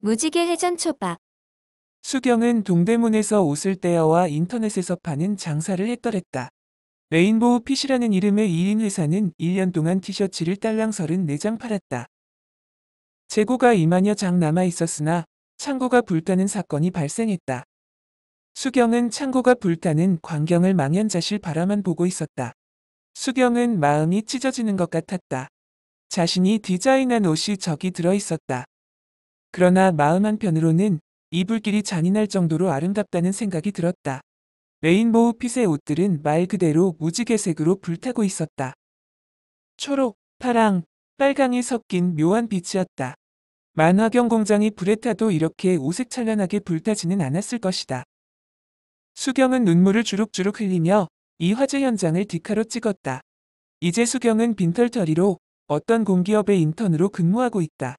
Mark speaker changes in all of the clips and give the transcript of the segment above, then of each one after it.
Speaker 1: 무지개 해전 초밥.
Speaker 2: 수경은 동대문에서 옷을 떼어와 인터넷에서 파는 장사를 했더랬다. 레인보우 핏이라는 이름의 1인 회사는 1년 동안 티셔츠를 딸랑 34장 팔았다. 재고가 2만여 장 남아 있었으나 창고가 불타는 사건이 발생했다. 수경은 창고가 불타는 광경을 망연자실 바라만 보고 있었다. 수경은 마음이 찢어지는 것 같았다. 자신이 디자인한 옷이 저기 들어있었다. 그러나 마음 한편으로는 이불길이 잔인할 정도로 아름답다는 생각이 들었다. 레인보우 핏의 옷들은 말 그대로 무지개색으로 불타고 있었다. 초록, 파랑, 빨강이 섞인 묘한 빛이었다. 만화경 공장이 불에 타도 이렇게 오색찬란하게 불타지는 않았을 것이다. 수경은 눈물을 주룩주룩 흘리며 이 화재 현장을 디카로 찍었다. 이제 수경은 빈털터리로 어떤 공기업의 인턴으로 근무하고 있다.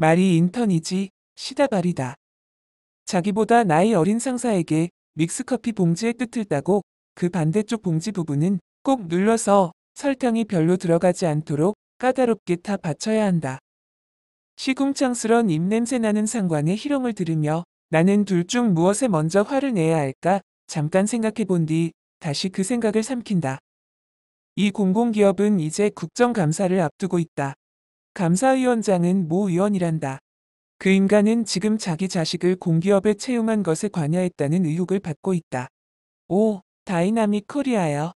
Speaker 2: 말이 인턴이지 시다발이다. 자기보다 나이 어린 상사에게 믹스커피 봉지의 끝을 따고 그 반대쪽 봉지 부분은 꼭 눌러서 설탕이 별로 들어가지 않도록 까다롭게 타 받쳐야 한다. 시궁창스런 입냄새 나는 상관의 희롱을 들으며 나는 둘 중 무엇에 먼저 화를 내야 할까 잠깐 생각해 본 뒤 다시 그 생각을 삼킨다. 이 공공기업은 이제 국정감사를 앞두고 있다. 감사위원장은 모 의원이란다. 그 인간은 지금 자기 자식을 공기업에 채용한 것에 관여했다는 의혹을 받고 있다. 오, 다이나믹 코리아요.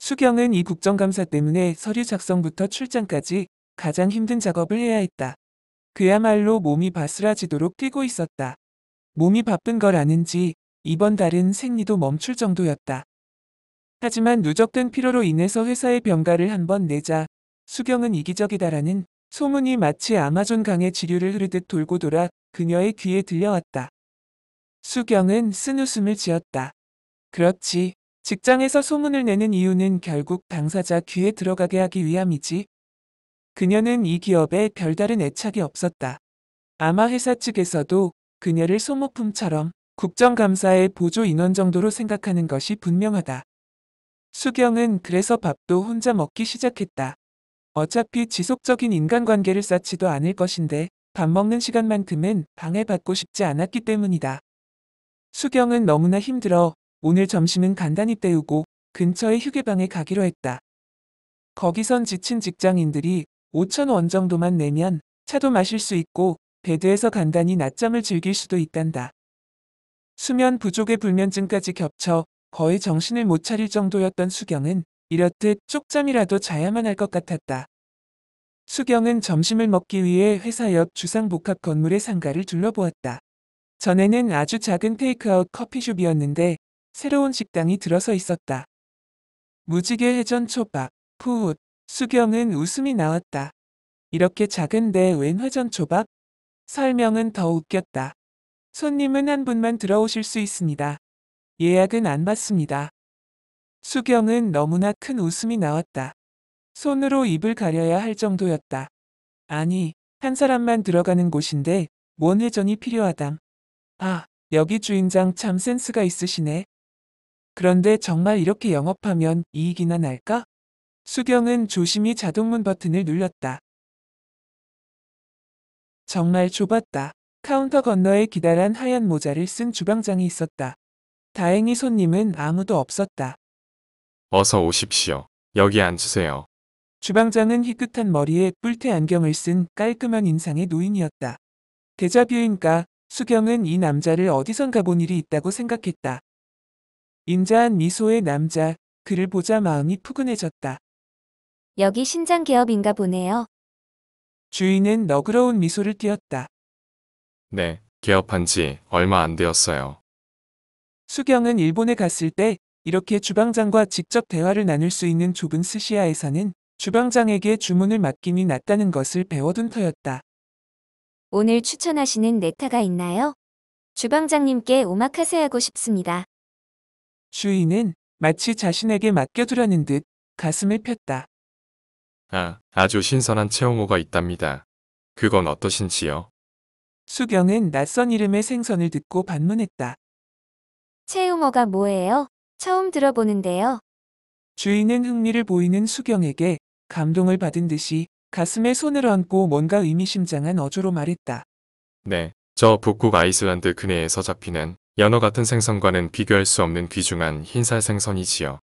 Speaker 2: 수경은 이 국정감사 때문에 서류 작성부터 출장까지 가장 힘든 작업을 해야 했다. 그야말로 몸이 바스라지도록 뛰고 있었다. 몸이 바쁜 걸 아는지 이번 달은 생리도 멈출 정도였다. 하지만 누적된 피로로 인해서 회사의 병가를 한번 내자 수경은 이기적이다라는 소문이 마치 아마존 강의 지류를 흐르듯 돌고 돌아 그녀의 귀에 들려왔다. 수경은 쓴 웃음을 지었다. 그렇지. 직장에서 소문을 내는 이유는 결국 당사자 귀에 들어가게 하기 위함이지. 그녀는 이 기업에 별다른 애착이 없었다. 아마 회사 측에서도 그녀를 소모품처럼 국정감사의 보조 인원 정도로 생각하는 것이 분명하다. 수경은 그래서 밥도 혼자 먹기 시작했다. 어차피 지속적인 인간관계를 쌓지도 않을 것인데 밥 먹는 시간만큼은 방해받고 싶지 않았기 때문이다. 수경은 너무나 힘들어 오늘 점심은 간단히 때우고 근처의 휴게방에 가기로 했다. 거기선 지친 직장인들이 5천원 정도만 내면 차도 마실 수 있고 베드에서 간단히 낮잠을 즐길 수도 있단다. 수면 부족의 불면증까지 겹쳐 거의 정신을 못 차릴 정도였던 수경은 이렇듯 쪽잠이라도 자야만 할 것 같았다. 수경은 점심을 먹기 위해 회사 옆 주상복합 건물의 상가를 둘러보았다. 전에는 아주 작은 테이크아웃 커피숍이었는데 새로운 식당이 들어서 있었다. 무지개 회전 초밥, 푸웃, 수경은 웃음이 나왔다. 이렇게 작은데 웬 회전 초밥? 설명은 더 웃겼다. 손님은 한 분만 들어오실 수 있습니다. 예약은 안 받습니다. 수경은 너무나 큰 웃음이 나왔다. 손으로 입을 가려야 할 정도였다. 아니, 한 사람만 들어가는 곳인데 뭔회전이 필요하담. 아, 여기 주인장 참 센스가 있으시네. 그런데 정말 이렇게 영업하면 이익이나 날까? 수경은 조심히 자동문 버튼을 눌렀다. 정말 좁았다. 카운터 건너에 기다란 하얀 모자를 쓴 주방장이 있었다. 다행히 손님은 아무도 없었다.
Speaker 3: 어서 오십시오. 여기 앉으세요.
Speaker 2: 주방장은 희끗한 머리에 뿔테 안경을 쓴 깔끔한 인상의 노인이었다. 대자뷰인가 수경은 이 남자를 어디선가 본 일이 있다고 생각했다. 인자한 미소의 남자, 그를 보자 마음이 푸근해졌다. 여기 신장 개업인가 보네요. 주인은 너그러운 미소를 띄었다.
Speaker 3: 네, 개업한 지 얼마 안 되었어요.
Speaker 2: 수경은 일본에 갔을 때 이렇게 주방장과 직접 대화를 나눌 수 있는 좁은 스시야에서는 주방장에게 주문을 맡기니 낫다는 것을 배워둔 터였다.
Speaker 1: 오늘 추천하시는 네타가 있나요? 주방장님께 오마카세 하고 싶습니다.
Speaker 2: 주인은 마치 자신에게 맡겨두려는 듯 가슴을 폈다.
Speaker 3: 아, 아주 신선한 채옹호가 있답니다. 그건 어떠신지요?
Speaker 2: 수경은 낯선 이름의 생선을 듣고 반문했다. 채우어가 뭐예요?
Speaker 1: 처음 들어보는데요.
Speaker 2: 주인은 흥미를 보이는 수경에게 감동을 받은 듯이 가슴에 손을 얹고 뭔가 의미심장한 어조로 말했다.
Speaker 3: 네, 저 북극 아이슬란드 근해에서 잡히는 연어 같은 생선과는 비교할 수 없는 귀중한 흰살 생선이지요.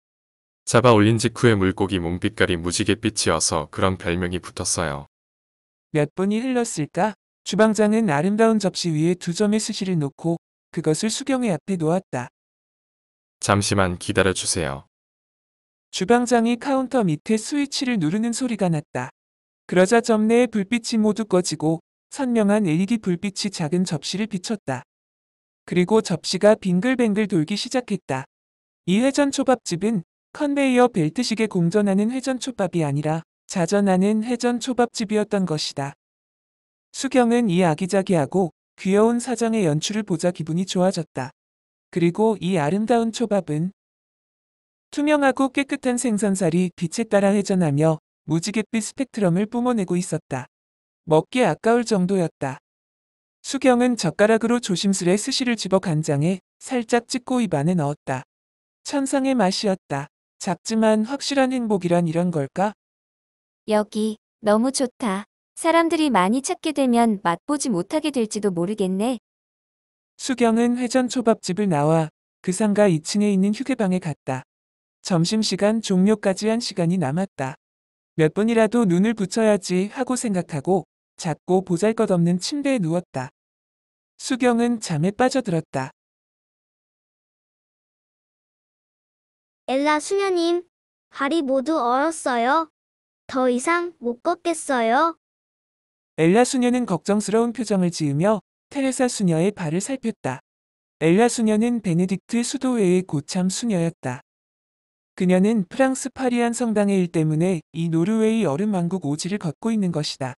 Speaker 3: 잡아 올린 직후에 물고기 몸빛깔이 무지갯빛이어서 그런 별명이 붙었어요.
Speaker 2: 몇 분이 흘렀을까? 주방장은 아름다운 접시 위에 두 점의 스시를 놓고 그것을 수경의 앞에 놓았다.
Speaker 3: 잠시만 기다려 주세요.
Speaker 2: 주방장이 카운터 밑에 스위치를 누르는 소리가 났다. 그러자 점내의 불빛이 모두 꺼지고 선명한 LED 불빛이 작은 접시를 비췄다. 그리고 접시가 빙글뱅글 돌기 시작했다. 이 회전 초밥집은 컨베이어 벨트식에 공전하는 회전 초밥이 아니라 자전하는 회전 초밥집이었던 것이다. 수경은 이 아기자기하고 귀여운 사장의 연출을 보자 기분이 좋아졌다. 그리고 이 아름다운 초밥은 투명하고 깨끗한 생선살이 빛에 따라 회전하며 무지갯빛 스펙트럼을 뿜어내고 있었다. 먹기 아까울 정도였다. 수경은 젓가락으로 조심스레 스시를 집어 간장에 살짝 찍고 입안에 넣었다. 천상의 맛이었다. 작지만 확실한 행복이란 이런 걸까?
Speaker 1: 여기 너무 좋다. 사람들이 많이 찾게 되면 맛보지 못하게 될지도
Speaker 2: 모르겠네. 수경은 회전 초밥집을 나와 그 상가 2층에 있는 휴게방에 갔다. 점심시간 종료까지 한 시간이 남았다. 몇 분이라도 눈을 붙여야지 하고 생각하고 작고 보잘것없는 침대에 누웠다. 수경은 잠에 빠져들었다.
Speaker 4: 엘라 수녀님, 발이 모두 얼었어요. 더 이상 못 걷겠어요.
Speaker 2: 엘라 수녀는 걱정스러운 표정을 지으며 테레사 수녀의 발을 살폈다. 엘라 수녀는 베네딕트 수도회의 고참 수녀였다. 그녀는 프랑스 파리안 성당의 일 때문에 이 노르웨이 얼음왕국 오지를 걷고 있는 것이다.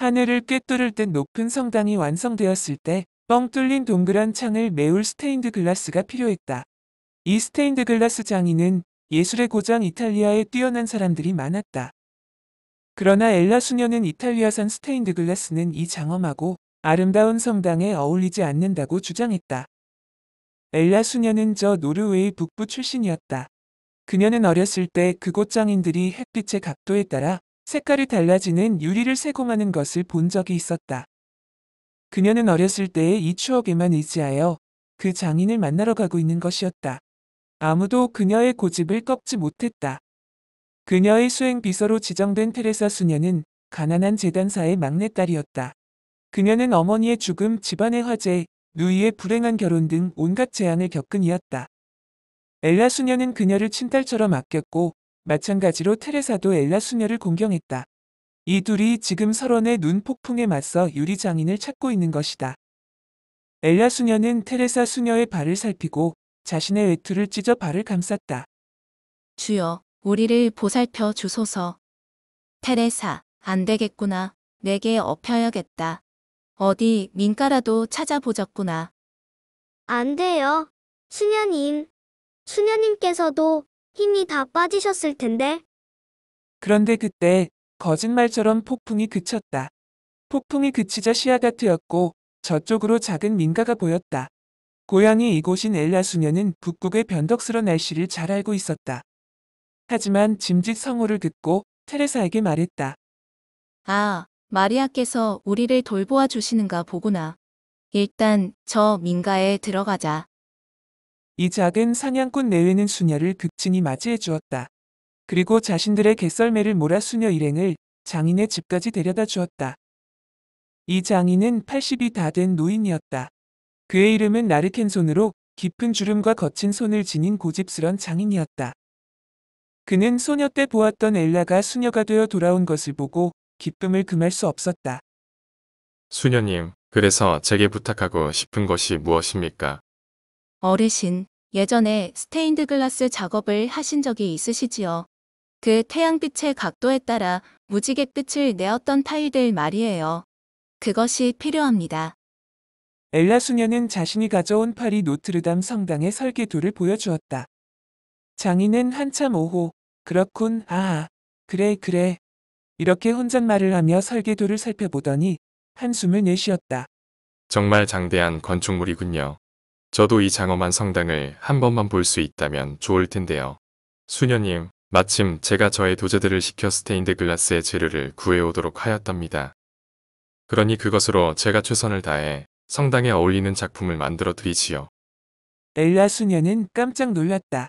Speaker 2: 하늘을 꿰뚫을 듯 높은 성당이 완성되었을 때 뻥 뚫린 동그란 창을 메울 스테인드 글라스가 필요했다. 이 스테인드 글라스 장인은 예술의 고장 이탈리아에 뛰어난 사람들이 많았다. 그러나 엘라 수녀는 이탈리아산 스테인드 글라스는 이 장엄하고 아름다운 성당에 어울리지 않는다고 주장했다. 엘라 수녀는 저 노르웨이 북부 출신이었다. 그녀는 어렸을 때 그곳 장인들이 햇빛의 각도에 따라 색깔이 달라지는 유리를 세공하는 것을 본 적이 있었다. 그녀는 어렸을 때의 이 추억에만 의지하여 그 장인을 만나러 가고 있는 것이었다. 아무도 그녀의 고집을 꺾지 못했다. 그녀의 수행 비서로 지정된 테레사 수녀는 가난한 재단사의 막내딸이었다. 그녀는 어머니의 죽음, 집안의 화재, 누이의 불행한 결혼 등 온갖 재앙을 겪은 이였다. 엘라 수녀는 그녀를 친딸처럼 아꼈고 마찬가지로 테레사도 엘라 수녀를 공경했다. 이 둘이 지금 서론의 눈폭풍에 맞서 유리 장인을 찾고 있는 것이다. 엘라 수녀는 테레사 수녀의 발을 살피고 자신의 외투를 찢어 발을 감쌌다.
Speaker 4: 주여, 우리를 보살펴 주소서. 테레사, 안 되겠구나. 내게 업혀야겠다. 어디 민가라도 찾아보자꾸나. 안 돼요. 수녀님. 수녀님께서도 힘이 다 빠지셨을 텐데.
Speaker 2: 그런데 그때 거짓말처럼 폭풍이 그쳤다. 폭풍이 그치자 시야가 트였고 저쪽으로 작은 민가가 보였다. 고향이 이곳인 엘라 수녀는 북극의 변덕스러운 날씨를 잘 알고 있었다. 하지만 짐짓 성호를 듣고 테레사에게 말했다.
Speaker 4: 아, 마리아께서 우리를 돌보아 주시는가 보구나. 일단 저 민가에 들어가자.
Speaker 2: 이 작은 사냥꾼 내외는 수녀를 극진히 맞이해 주었다. 그리고 자신들의 개썰매를 몰아 수녀 일행을 장인의 집까지 데려다 주었다. 이 장인은 80이 다 된 노인이었다. 그의 이름은 나르켄손으로 깊은 주름과 거친 손을 지닌 고집스런 장인이었다. 그는 소녀 때 보았던 엘라가 수녀가 되어 돌아온 것을 보고 기쁨을 금할 수 없었다.
Speaker 3: 수녀님, 그래서 제게 부탁하고 싶은 것이 무엇입니까?
Speaker 2: 어르신, 예전에
Speaker 4: 스테인드 글라스 작업을 하신 적이 있으시지요. 그 태양빛의 각도에 따라 무지갯빛을 내었던 타일들 말이에요. 그것이 필요합니다.
Speaker 2: 엘라 수녀는 자신이 가져온 파리 노트르담 성당의 설계도를 보여주었다. 장인은 한참 오호, 그렇군, 아, 그래, 그래, 이렇게 혼잣말을 하며 설계도를 살펴보더니 한숨을 내쉬었다.
Speaker 3: 정말 장대한 건축물이군요. 저도 이 장엄한 성당을 한 번만 볼 수 있다면 좋을 텐데요. 수녀님, 마침 제가 저의 도제들을 시켜 스테인드 글라스의 재료를 구해오도록 하였답니다. 그러니 그것으로 제가 최선을 다해 성당에 어울리는 작품을 만들어 드리지요.
Speaker 2: 엘라 수녀는 깜짝
Speaker 4: 놀랐다.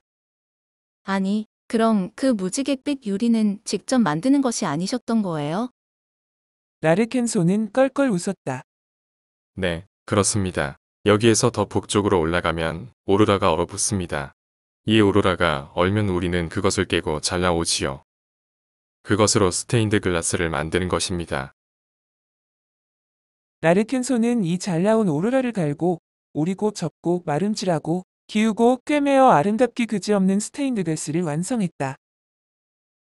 Speaker 4: 아니, 그럼 그 무지갯빛 유리는 직접 만드는 것이
Speaker 2: 아니셨던 거예요? 라르켄소는 껄껄 웃었다.
Speaker 3: 네, 그렇습니다. 여기에서 더 북쪽으로 올라가면 오로라가 얼어붙습니다. 이 오로라가 얼면 우리는 그것을 깨고 잘라오지요. 그것으로 스테인드 글라스를 만드는 것입니다.
Speaker 2: 라르켄소는 이 잘나온 오로라를 갈고 오리고 접고 마름질하고 기우고 꿰매어 아름답기 그지없는 스테인드 글스를 완성했다.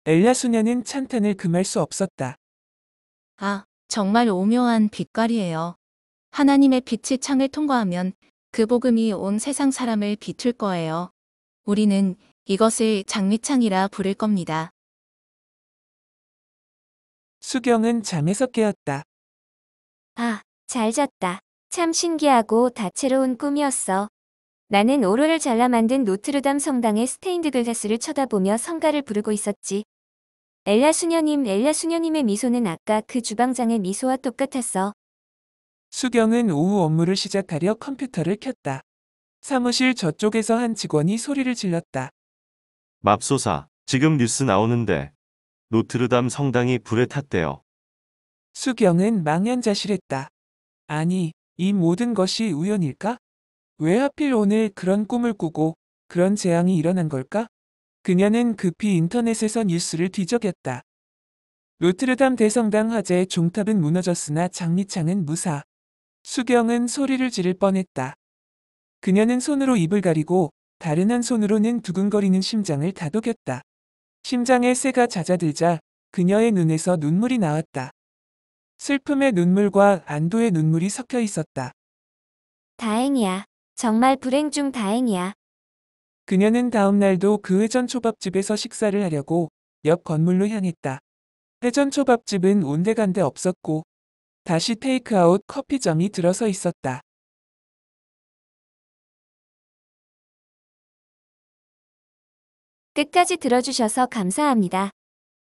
Speaker 2: 엘라 소녀는 찬탄을 금할 수 없었다.
Speaker 4: 아, 정말 오묘한 빛깔이에요. 하나님의 빛이 창을 통과하면 그 복음이 온 세상 사람을 비출 거예요. 우리는 이것을 장미창이라 부를 겁니다.
Speaker 2: 수경은 잠에서 깨었다.
Speaker 1: 아, 잘 잤다. 참 신기하고 다채로운 꿈이었어. 나는 오로를 잘라 만든 노트르담 성당의 스테인드 글라스를 쳐다보며 성가를 부르고 있었지. 엘라 수녀님, 엘라 수녀님의 미소는 아까 그 주방장의 미소와 똑같았어.
Speaker 2: 수경은 오후 업무를 시작하려 컴퓨터를 켰다. 사무실 저쪽에서 한 직원이 소리를 질렀다.
Speaker 3: 맙소사, 지금 뉴스 나오는데 노트르담 성당이 불에 탔대요.
Speaker 2: 수경은 망연자실했다. 아니, 이 모든 것이 우연일까? 왜 하필 오늘 그런 꿈을 꾸고 그런 재앙이 일어난 걸까? 그녀는 급히 인터넷에서 뉴스를 뒤적였다. 노트르담 대성당 화재의 종탑은 무너졌으나 장미창은 무사. 수경은 소리를 지를 뻔했다. 그녀는 손으로 입을 가리고 다른 한 손으로는 두근거리는 심장을 다독였다. 심장에 새가 잦아들자 그녀의 눈에서 눈물이 나왔다. 슬픔의 눈물과 안도의 눈물이 섞여 있었다.
Speaker 1: 다행이야. 정말 불행 중 다행이야.
Speaker 2: 그녀는 다음 날도 그 회전 초밥집에서 식사를 하려고 옆 건물로 향했다. 회전 초밥집은 온데간데 없었고 다시 테이크아웃 커피점이 들어서 있었다.
Speaker 4: 끝까지 들어주셔서 감사합니다.